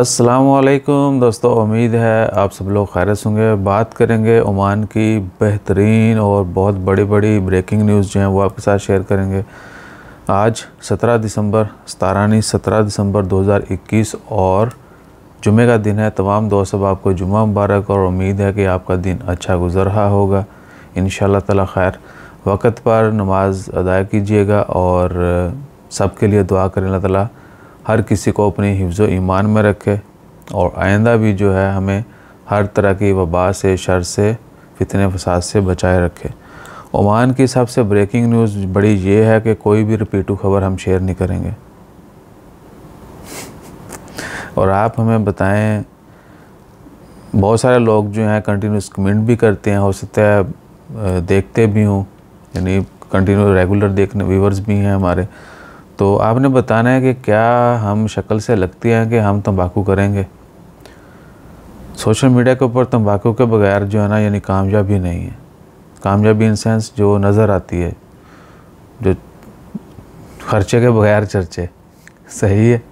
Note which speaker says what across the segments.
Speaker 1: असलकुम दोस्तों उम्मीद है आप सब लोग खैर होंगे बात करेंगे ओमान की बेहतरीन और बहुत बड़ी बड़ी ब्रेकिंग न्यूज़ जो हैं वो आपके साथ शेयर करेंगे आज 17 दिसंबर सतारानी 17 दिसंबर 2021 और जुमे का दिन है तमाम दोस्त अब आपको जुमा मुबारक और उम्मीद है कि आपका दिन अच्छा गुजर रहा होगा इन ताला खैर वक़्त पर नमाज़ अदा कीजिएगा और सब के लिए दुआ करें अल्लाह ताली हर किसी को अपने हिफ्ज़ ईमान में रखे और आइंदा भी जो है हमें हर तरह की वबा से शर से फितने फसाद से बचाए रखे ओमान की सबसे ब्रेकिंग न्यूज़ बड़ी ये है कि कोई भी रिपीटू खबर हम शेयर नहीं करेंगे और आप हमें बताएं बहुत सारे लोग जो हैं कंटिन्यूस कमेंट भी करते हैं हो सकता है देखते भी हूँ यानी कंटिन्यू रेगुलर देखने व्यूवर्स भी हैं हमारे तो आपने बताना है कि क्या हम शक्ल से लगती हैं कि हम तंबाकू करेंगे सोशल मीडिया के ऊपर तंबाकू के बगैर जो है ना यानी कामयाबी नहीं है कामयाबी इन सेंस जो नज़र आती है जो खर्चे के बगैर चर्चे सही है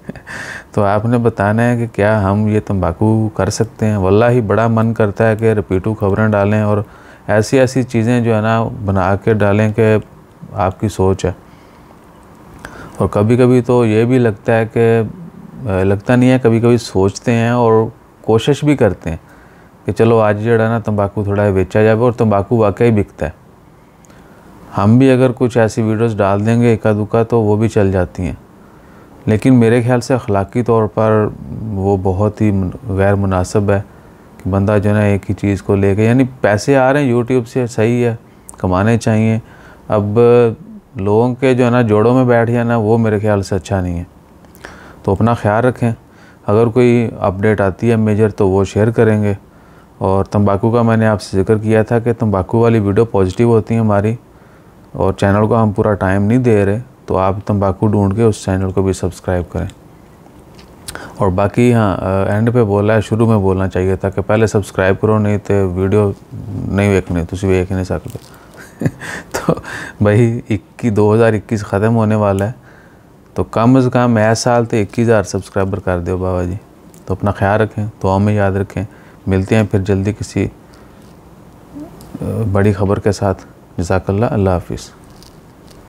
Speaker 1: तो आपने बताना है कि क्या हम ये तंबाकू कर सकते हैं वल्ला ही बड़ा मन करता है कि रिपीटू खबरें डालें और ऐसी ऐसी चीज़ें जो है ना बना के डालें कि आपकी सोच है और कभी कभी तो ये भी लगता है कि लगता नहीं है कभी कभी सोचते हैं और कोशिश भी करते हैं कि चलो आज जड़ा ना तंबाकू थोड़ा बेचा जाए और तंबाकू वाकई बिकता है हम भी अगर कुछ ऐसी वीडियोस डाल देंगे इक्का दुक्का तो वो भी चल जाती हैं लेकिन मेरे ख्याल से अखलाकी तौर पर वो बहुत ही गैर मुनासब है कि बंदा जो है एक ही चीज़ को ले कर यानी पैसे आ रहे हैं यूट्यूब से सही है कमाने चाहिए अब लोगों के जो है ना जोड़ों में बैठ जाना वो मेरे ख्याल से अच्छा नहीं है तो अपना ख्याल रखें अगर कोई अपडेट आती है मेजर तो वो शेयर करेंगे और तंबाकू का मैंने आपसे जिक्र किया था कि तंबाकू वाली वीडियो पॉजिटिव होती है हमारी और चैनल को हम पूरा टाइम नहीं दे रहे तो आप तंबाकू ढूंढ के उस चैनल को भी सब्सक्राइब करें और बाकी हाँ एंड पे बोला है शुरू में बोलना चाहिए था कि पहले सब्सक्राइब करो नहीं तो वीडियो नहीं देखने तुम तो देख नहीं सकते तो भाई इक्कीस दो हज़ार इक्कीस ख़त्म होने वाला है तो कम अज़ कम ऐसा साल तो इक्कीस हज़ार सब्सक्राइबर कर दो बाबा जी तो अपना ख्याल रखें दुआ में याद रखें मिलते हैं फिर जल्दी किसी बड़ी खबर के साथ जजाकल्ला अल्लाह हाफिज़